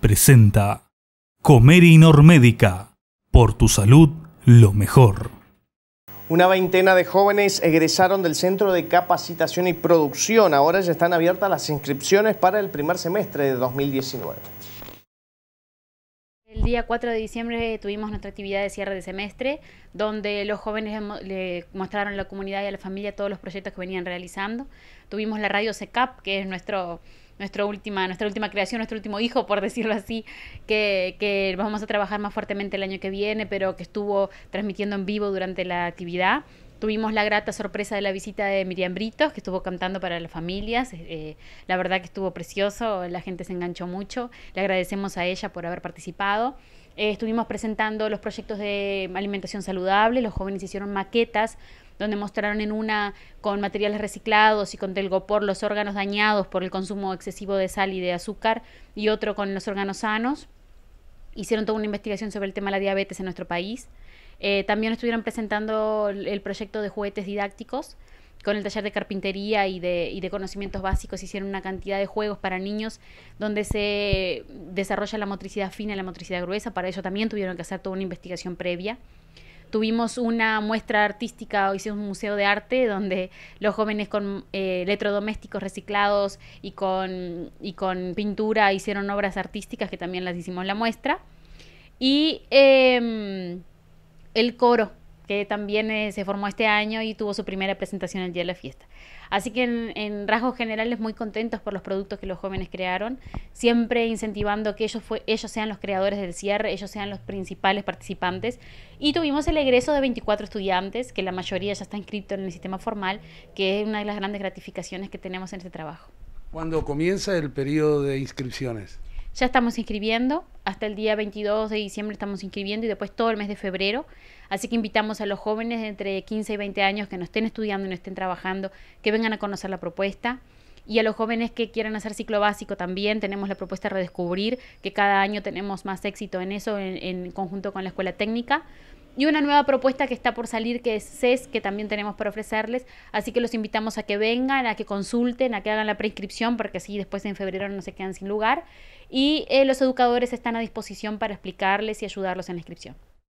presenta y Normédica. Por tu salud, lo mejor. Una veintena de jóvenes egresaron del Centro de Capacitación y Producción. Ahora ya están abiertas las inscripciones para el primer semestre de 2019. El día 4 de diciembre tuvimos nuestra actividad de cierre de semestre, donde los jóvenes le mostraron a la comunidad y a la familia todos los proyectos que venían realizando. Tuvimos la radio secap que es nuestro nuestra última, nuestra última creación, nuestro último hijo, por decirlo así, que, vamos a trabajar más fuertemente el año que viene, pero que estuvo transmitiendo en vivo durante la actividad. Tuvimos la grata sorpresa de la visita de Miriam Britos, que estuvo cantando para las familias. Eh, eh, la verdad que estuvo precioso, la gente se enganchó mucho. Le agradecemos a ella por haber participado. Eh, estuvimos presentando los proyectos de alimentación saludable, los jóvenes hicieron maquetas donde mostraron en una con materiales reciclados y con telgopor los órganos dañados por el consumo excesivo de sal y de azúcar y otro con los órganos sanos. Hicieron toda una investigación sobre el tema de la diabetes en nuestro país. Eh, también estuvieron presentando el proyecto de juguetes didácticos con el taller de carpintería y de, y de, conocimientos básicos hicieron una cantidad de juegos para niños donde se desarrolla la motricidad fina y la motricidad gruesa. Para ello también tuvieron que hacer toda una investigación previa tuvimos una muestra artística, hicimos un museo de arte donde los jóvenes con eh, electrodomésticos reciclados y con, y con pintura hicieron obras artísticas que también las hicimos la muestra. Y em, el coro, que también eh, se formó este año y tuvo su primera presentación el día de la fiesta. Así que en, rasgos generales muy contentos por los productos que los jóvenes crearon, siempre incentivando que ellos, fue, ellos sean los creadores del cierre, ellos sean los principales participantes. Y tuvimos el egreso de 24 estudiantes, que la mayoría ya está inscrito en el sistema formal, que es una de las grandes gratificaciones que tenemos en este trabajo. ¿Cuándo comienza el periodo de inscripciones? Ya estamos inscribiendo, hasta el día 22 de diciembre estamos inscribiendo y después todo el mes de febrero. Así que invitamos a los jóvenes entre 15 y 20 años que no estén estudiando y no estén trabajando, que vengan a conocer la propuesta. Y a los jóvenes que quieran hacer ciclo básico también tenemos la propuesta Redescubrir, que cada año tenemos más éxito en eso en conjunto con la escuela técnica y una nueva propuesta que está por salir, que es CES, que también tenemos para ofrecerles. Así que los invitamos a que vengan, a que consulten, a que hagan la preinscripción, porque así después en febrero no se quedan sin lugar. Y eh, los educadores están a disposición para explicarles y ayudarlos en la inscripción.